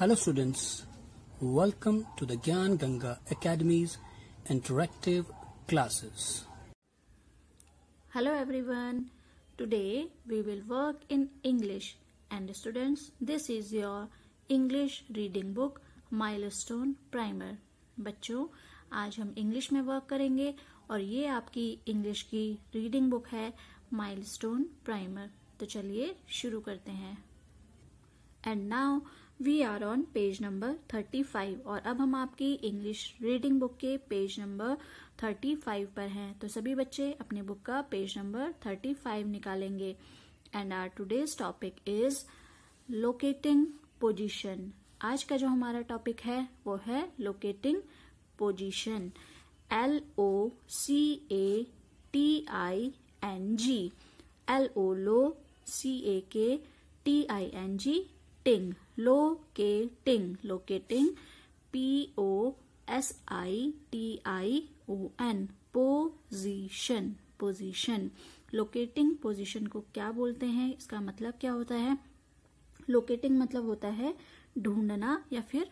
Hello students welcome to the Gyan Ganga academy's interactive classes hello everyone today we will work in English and students this is your English reading book milestone primer बच्चों आज हम English में work करेंगे और ये आपकी English की reading book है माइलस्टोन प्राइमर तो चलिए शुरू करते हैं and now we are on page number thirty five और अब हम आपकी इंग्लिश रीडिंग बुक के पेज नंबर थर्टी फाइव पर हैं तो सभी बच्चे अपने बुक का पेज नंबर थर्टी फाइव निकालेंगे and our today's topic is locating position आज का जो हमारा टॉपिक है वो है locating position L O C A T I N G L O lo C A ca T I N G ting locating locating P O S I T I O N position position locating position को क्या बोलते हैं इसका मतलब क्या होता है locating मतलब होता है ढूंढना या फिर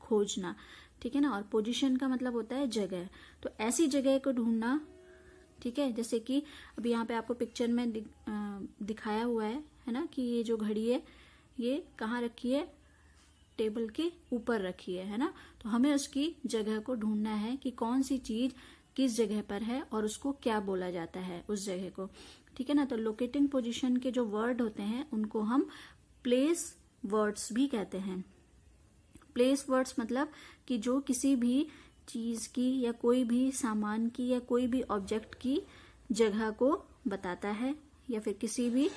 खोजना ठीक है ना और पोजिशन का मतलब होता है जगह तो ऐसी जगह को ढूंढना ठीक है जैसे कि अभी यहाँ पे आपको पिक्चर में दिखाया हुआ है है ना कि ये जो घड़ी है ये कहाँ रखी है टेबल के ऊपर रखी है है ना तो हमें उसकी जगह को ढूंढना है कि कौन सी चीज किस जगह पर है और उसको क्या बोला जाता है उस जगह को ठीक है ना तो लोकेटिंग पोजिशन के जो वर्ड होते हैं उनको हम प्लेस वर्ड्स भी कहते हैं प्लेस वर्ड्स मतलब कि जो किसी भी चीज की या कोई भी सामान की या कोई भी ऑब्जेक्ट की जगह को बताता है या फिर किसी भी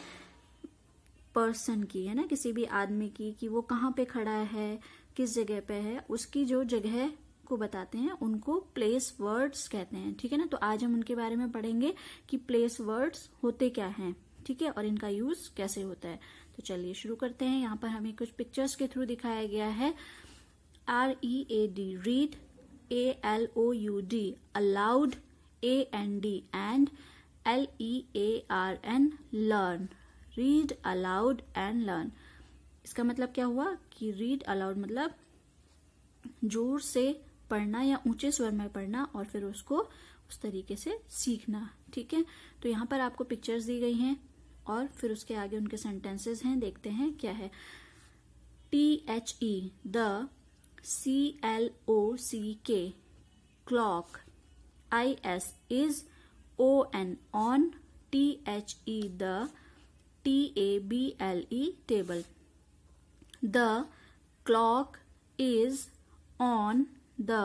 पर्सन की है ना किसी भी आदमी की कि वो कहाँ पे खड़ा है किस जगह पे है उसकी जो जगह को बताते हैं उनको प्लेस वर्ड्स कहते हैं ठीक है ना तो आज हम उनके बारे में पढ़ेंगे कि प्लेस वर्ड्स होते क्या हैं ठीक है और इनका यूज कैसे होता है तो चलिए शुरू करते हैं यहाँ पर हमें कुछ पिक्चर्स के थ्रू दिखाया गया है R E A D read A L O U D aloud A N D and L E A R N learn read aloud and learn इसका मतलब क्या हुआ कि रीड अलाउड मतलब जोर से पढ़ना या ऊंचे स्वर में पढ़ना और फिर उसको उस तरीके से सीखना ठीक है तो यहां पर आपको पिक्चर्स दी गई हैं और फिर उसके आगे उनके सेंटेंसेस हैं देखते हैं क्या है T H E the C L O C K clock I S is O N on T H E the T A B L E table the clock is on the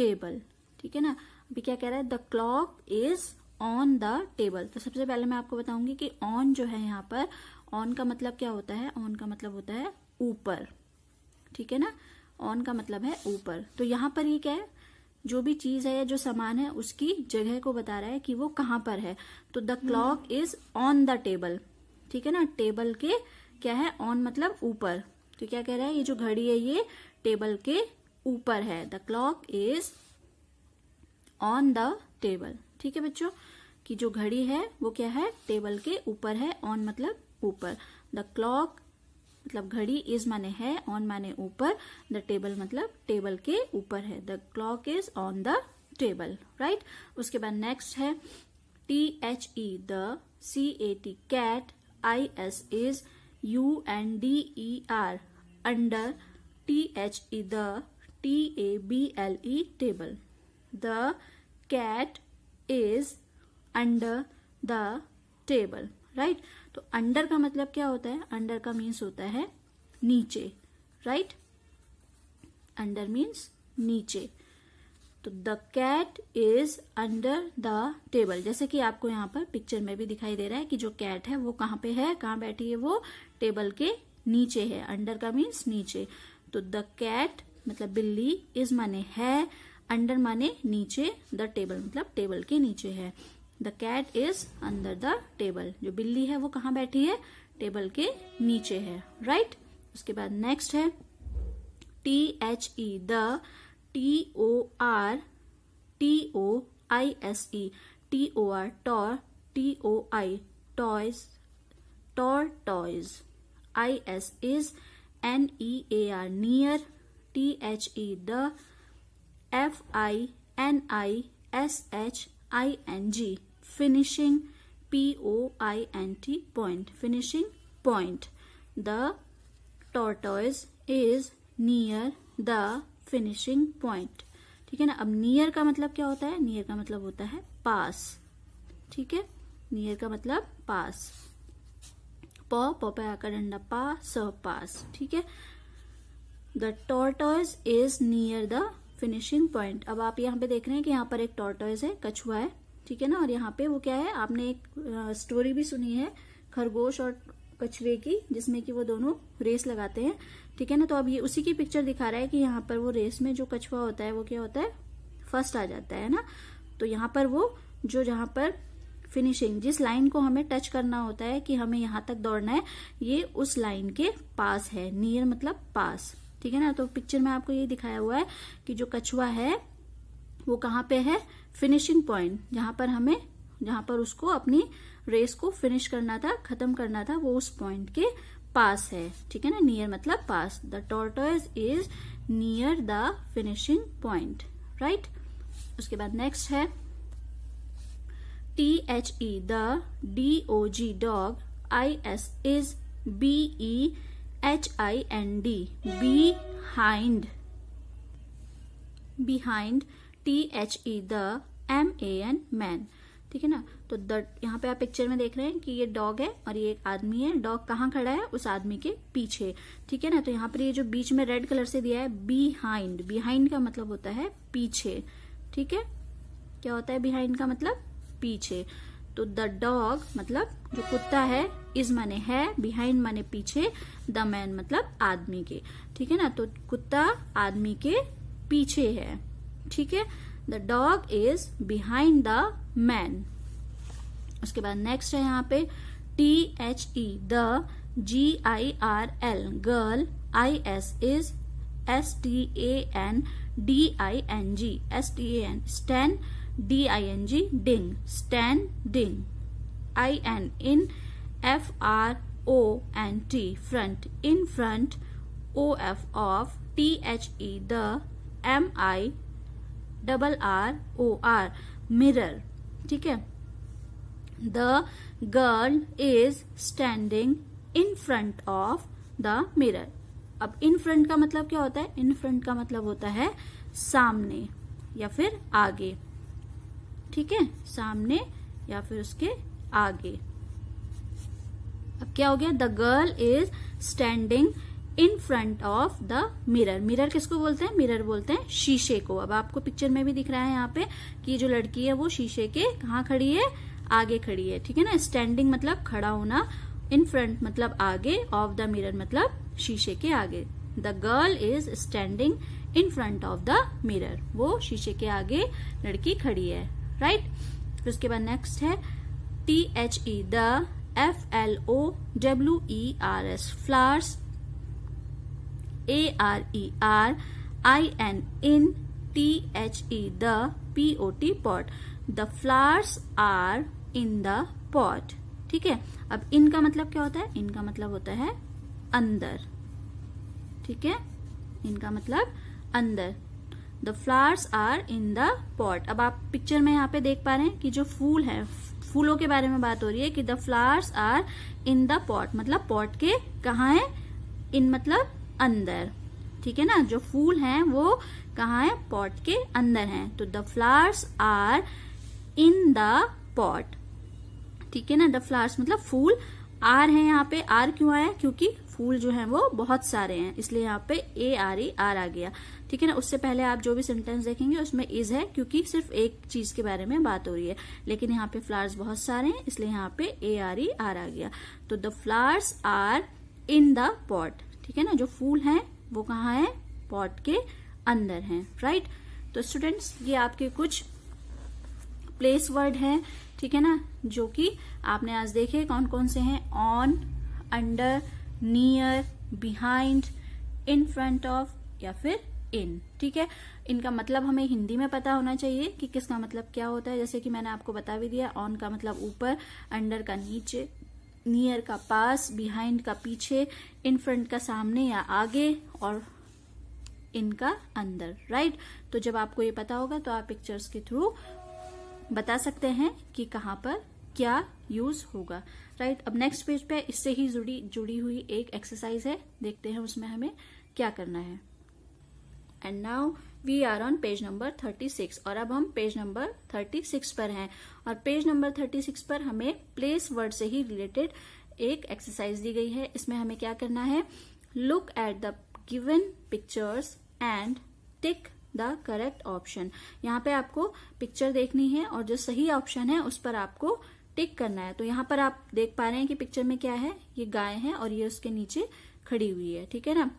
table ठीक है ना अभी क्या कह रहा है the clock is on the table तो सबसे पहले मैं आपको बताऊंगी कि ऑन जो है यहाँ पर ऑन का मतलब क्या होता है ऑन का मतलब होता है ऊपर ठीक है ना ऑन का मतलब है ऊपर तो यहाँ पर ये क्या है जो भी चीज है या जो सामान है उसकी जगह को बता रहा है कि वो कहाँ पर है तो the clock is on the table ठीक है ना टेबल के क्या है ऑन मतलब ऊपर तो क्या कह रहा है ये जो घड़ी है ये टेबल के ऊपर है the clock is on the table ठीक है बच्चों कि जो घड़ी है वो क्या है टेबल के ऊपर है ऑन मतलब ऊपर द क्लॉक मतलब घड़ी इज माने है ऑन माने ऊपर द टेबल मतलब टेबल के ऊपर है the clock is on the table right उसके बाद नेक्स्ट है T H E the C A T cat IS is U and D E R under T H E the T A B L E table. The cat is under the table. Right right? तो under का मतलब क्या होता है under का means होता है नीचे राइट अंडर मीन्स नीचे तो the cat is under the table जैसे कि आपको यहाँ पर पिक्चर में भी दिखाई दे रहा है कि जो कैट है वो कहाँ पे है कहाँ बैठी है वो टेबल के नीचे है अंडर का मीन्स नीचे तो द कैट मतलब बिल्ली इज माने है अंडर माने नीचे द टेबल मतलब टेबल के नीचे है the cat is under the table जो बिल्ली है वो कहाँ बैठी है टेबल के नीचे है राइट right? उसके बाद नेक्स्ट है T H E the T O R T O I S E T O R Tor T O I toys tor toys I S is N E A R near T H E the F I N I S H I N G finishing P O I N T point finishing point the tortoise is near the finishing point ठीक है ना अब near का मतलब क्या होता है near का मतलब होता है पास ठीक है नियर का मतलब पास प पपया आकर डंडा पा स पास ठीक है the tortoise is near the finishing point अब आप यहाँ पे देख रहे हैं कि यहाँ पर एक टॉर्टर्स है कछुआ है ठीक है ना और यहाँ पे वो क्या है आपने एक स्टोरी भी सुनी है खरगोश और कछुए की जिसमें कि वो दोनों रेस लगाते हैं ठीक है ना तो अब ये उसी की पिक्चर दिखा रहा है कि यहाँ पर वो रेस में जो कछुआ होता है वो क्या होता है फर्स्ट आ जाता है ना तो यहाँ पर वो जो जहाँ पर फिनिशिंग जिस लाइन को हमें टच करना होता है कि हमें यहाँ तक दौड़ना है ये उस लाइन के पास है नियर मतलब पास ठीक है ना तो पिक्चर में आपको ये दिखाया हुआ है कि जो कछुआ है वो कहाँ पे है फिनिशिंग पॉइंट जहां पर हमें जहां पर उसको अपनी रेस को फिनिश करना था खत्म करना था वो उस पॉइंट के पास है ठीक है ना नियर मतलब पास the tortoise is near the finishing point right उसके बाद नेक्स्ट है T H E the D O G dog I S is B E H I N D hind behind T H E the M A N man ठीक है ना तो the यहाँ पे आप पिक्चर में देख रहे हैं कि ये डॉग है और ये एक आदमी है डॉग कहाँ खड़ा है उस आदमी के पीछे ठीक है ना तो यहाँ पर ये जो बीच में रेड कलर से दिया है बिहाइंड बिहाइंड का मतलब होता है पीछे ठीक है क्या होता है बिहाइंड का मतलब पीछे तो द डॉग मतलब जो कुत्ता है इज माने है बिहाइंड माने पीछे द मैन मतलब आदमी के ठीक है ना तो कुत्ता आदमी के पीछे है ठीक है the dog is behind the man उसके बाद नेक्स्ट है यहाँ पे T H E the G I R L girl I S is S T A N D I N G S T A N stan D I N G ding stan ding I N in F R O N T front in front O F of T H E the M I double R O R mirror ठीक है the girl is standing in front of the mirror अब in front का मतलब क्या होता है in front का मतलब होता है सामने या फिर आगे ठीक है सामने या फिर उसके आगे अब क्या हो गया the girl is standing in front of the mirror mirror किसको बोलते हैं मिरर बोलते हैं शीशे को अब आपको पिक्चर में भी दिख रहा है यहाँ पे कि जो लड़की है वो शीशे के कहा खड़ी है आगे खड़ी है ठीक है ना स्टैंडिंग मतलब खड़ा होना इन फ्रंट मतलब आगे ऑफ द मिरर मतलब शीशे के आगे the girl is standing in front of the mirror वो शीशे के आगे लड़की खड़ी है राइट right? फिर उसके बाद नेक्स्ट है T H E the F L O W E R S flowers A R E are I N in T H E the P O T pot the flowers are in the pot ठीक है अब इनका मतलब क्या होता है इनका मतलब होता है अंदर ठीक है इनका मतलब अंदर the flowers are in the pot अब आप पिक्चर में यहां पे देख पा रहे हैं कि जो फूल है फूलों के बारे में बात हो रही है कि the flowers are in the pot मतलब पॉट के कहा है इन मतलब अंदर ठीक है ना जो फूल हैं वो कहाँ है पॉट के अंदर हैं तो the flowers are in the pot ठीक है ना द फ्लावर्स मतलब फूल आर है यहाँ पे आर क्यों आया क्योंकि फूल जो है वो बहुत सारे हैं इसलिए यहाँ पे ए आर ई आर आ गया ठीक है ना उससे पहले आप जो भी सेंटेंस देखेंगे उसमें इज है क्योंकि सिर्फ एक चीज के बारे में बात हो रही है लेकिन यहाँ पे फ्लावर्स बहुत सारे हैं इसलिए यहाँ पे ए आर ई आर आ गया तो the flowers are in the pot ठीक है ना जो फूल हैं वो कहाँ है पॉट के अंदर हैं राइट तो स्टूडेंट्स ये आपके कुछ प्लेस वर्ड हैं ठीक है ना जो कि आपने आज देखे कौन कौन से हैं on under near behind in front of या फिर इन ठीक है इनका मतलब हमें हिंदी में पता होना चाहिए कि किसका मतलब क्या होता है जैसे कि मैंने आपको बता भी दिया ऑन का मतलब ऊपर अंडर का नीचे नियर का पास बिहाइंड का पीछे इन फ्रंट का सामने या आगे और इनका अंदर राइट तो जब आपको ये पता होगा तो आप पिक्चर्स के थ्रू बता सकते हैं कि कहाँ पर क्या यूज होगा राइट अब नेक्स्ट पेज पे इससे ही जुड़ी जुड़ी हुई एक एक्सरसाइज है देखते हैं उसमें हमें क्या करना है and now we are on page number 36 और अब हम पेज नंबर 36 पर हैं और पेज नंबर 36 पर हमें प्लेस वर्ड से ही रिलेटेड एक एक्सरसाइज दी गई है इसमें हमें क्या करना है look at the given pictures and tick the correct option यहाँ पे आपको पिक्चर देखनी है और जो सही ऑप्शन है उस पर आपको टिक करना है तो यहाँ पर आप देख पा रहे हैं कि पिक्चर में क्या है ये गाय है और ये उसके नीचे खड़ी हुई है ठीक है ना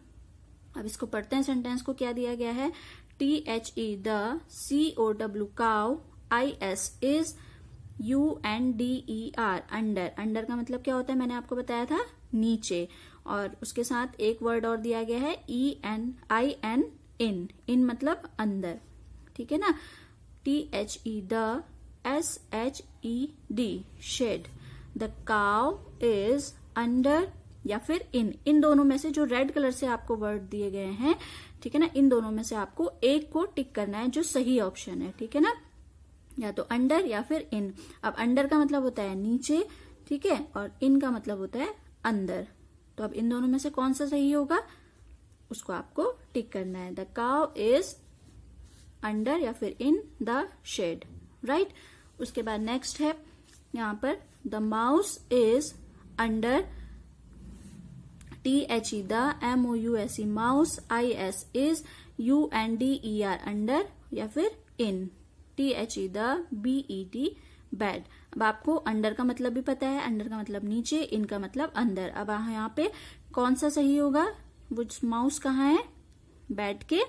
अब इसको पढ़ते हैं सेंटेंस को क्या दिया गया है T H E the C O W cow I S is U N D E R under under का मतलब क्या होता है मैंने आपको बताया था नीचे और उसके साथ एक वर्ड और दिया गया है ई एन आई एन इन इन मतलब अंदर ठीक है ना T H E the S H E D shed the cow is under या फिर इन इन दोनों में से जो रेड कलर से आपको वर्ड दिए गए हैं ठीक है ना इन दोनों में से आपको एक को टिक करना है जो सही ऑप्शन है ठीक है ना या तो अंडर या फिर इन अब अंडर का मतलब होता है नीचे ठीक है और इन का मतलब होता है अंदर तो अब इन दोनों में से कौन सा सही होगा उसको आपको टिक करना है द काव इज अंडर या फिर इन द शेड राइट उसके बाद नेक्स्ट है यहां पर the mouse is under T H E the M O U S E mouse I S is U N D E R under या फिर in T H E the B E T bed अब आपको under का मतलब भी पता है under का मतलब नीचे इन का मतलब अंदर अब यहाँ पे कौन सा सही होगा वो माउस कहाँ है बेड के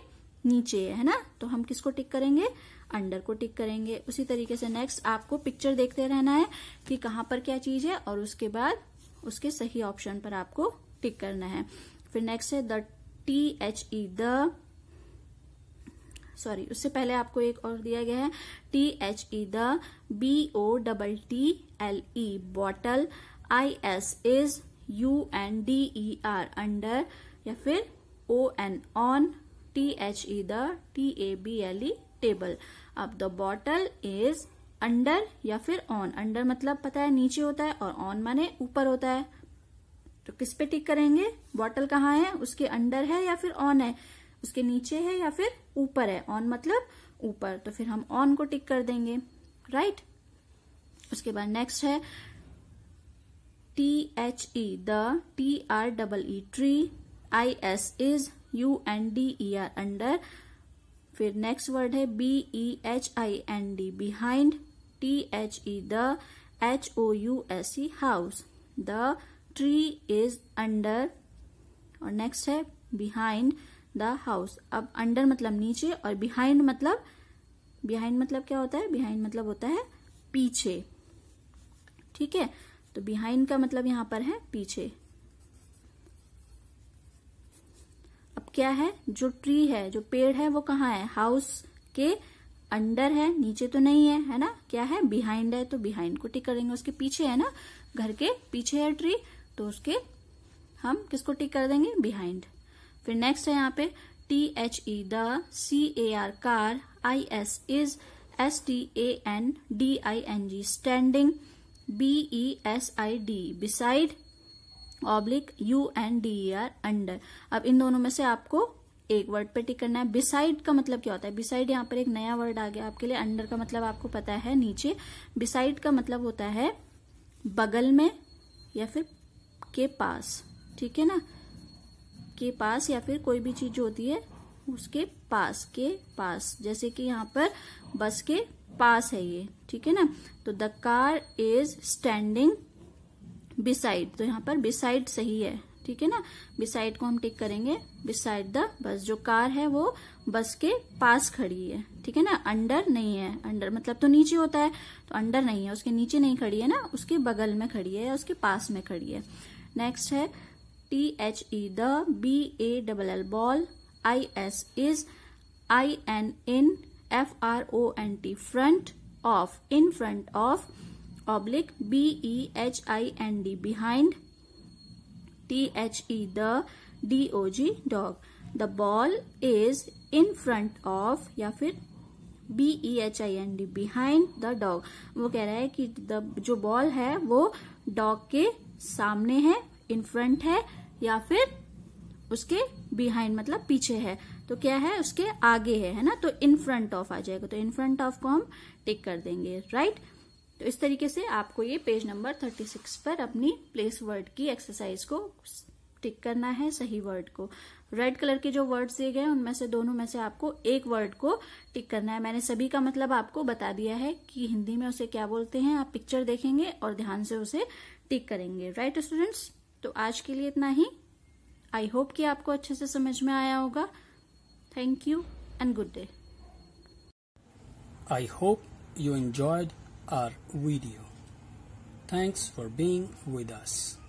नीचे है ना तो हम किसको टिक करेंगे अंडर को टिक करेंगे उसी तरीके से नेक्स्ट आपको पिक्चर देखते रहना है कि कहाँ पर क्या चीज है और उसके बाद उसके सही ऑप्शन पर आपको टिक करना है फिर नेक्स्ट है the T H E the sorry उससे पहले आपको एक और दिया गया है T H E the B O double T L E bottle I S is U N D E R under या फिर O N on T H E the T A B L E table अब the bottle is under या फिर on under मतलब पता है नीचे होता है और ऑन माने ऊपर होता है तो किस पे टिक करेंगे बॉटल कहाँ है उसके अंडर है या फिर ऑन है उसके नीचे है या फिर ऊपर है ऑन मतलब ऊपर तो फिर हम ऑन को टिक कर देंगे राइट उसके बाद नेक्स्ट है T H E the T R double E tree I S is U N D E R under फिर नेक्स्ट वर्ड है B E H I N D behind T H E the H O U S E house the tree is under और next है behind the house अब under मतलब नीचे और behind मतलब behind मतलब क्या होता है बिहाइंड मतलब होता है पीछे ठीक है तो बिहाइंड का मतलब यहां पर है पीछे अब क्या है जो ट्री है जो पेड़ है वो कहाँ है हाउस के अंडर है नीचे तो नहीं है है ना क्या है बिहाइंड है तो बिहाइंड को टिक करेंगे उसके पीछे है ना घर के पीछे है ट्री तो उसके हम किसको टिक कर देंगे बिहाइंड फिर नेक्स्ट है यहाँ पे T H E the C A R car I S is S T A N D I N G standing B E S I D beside oblique U N D E R under अब in दोनों में से आपको एक word पे टिक करना है beside का मतलब क्या होता है बिसाइड यहाँ पर एक नया वर्ड आ गया आपके लिए अंडर का मतलब आपको पता है नीचे बिसाइड का मतलब होता है बगल में या फिर के पास ठीक है ना के पास या फिर कोई भी चीज होती है उसके पास के पास जैसे कि यहाँ पर बस के पास है ये ठीक है ना तो the car is standing beside तो यहाँ पर बिसाइड सही है ठीक है ना बिसाइड को हम टिक करेंगे बिसाइड द बस जो कार है वो बस के पास खड़ी है ठीक है ना अंडर नहीं है अंडर मतलब तो नीचे होता है तो अंडर नहीं है उसके नीचे नहीं खड़ी है ना उसके बगल में खड़ी है या उसके पास में खड़ी है नेक्स्ट है T H E the B A double L ball I S is I N in F R O N T front of in front of oblique B E H I N D behind T H E the D O G dog the ball is in front of या फिर B E H I N D behind the dog वो कह रहा है कि the जो ball है वो डॉग के सामने है इन फ्रंट है या फिर उसके बिहाइंड मतलब पीछे है तो क्या है उसके आगे है है ना तो इन फ्रंट ऑफ आ जाएगा तो इन फ्रंट ऑफ को हम टिक कर देंगे राइट तो इस तरीके से आपको ये पेज नंबर 36 पर अपनी प्लेस वर्ड की एक्सरसाइज को टिक करना है सही वर्ड को रेड कलर के जो वर्ड्स दिए गए उनमें से दोनों में से आपको एक वर्ड को टिक करना है मैंने सभी का मतलब आपको बता दिया है कि हिंदी में उसे क्या बोलते हैं आप पिक्चर देखेंगे और ध्यान से उसे टिक करेंगे राइट right, स्टूडेंट्स तो आज के लिए इतना ही आई होप कि आपको अच्छे से समझ में आया होगा thank you and good day I hope you enjoyed our video thanks for being with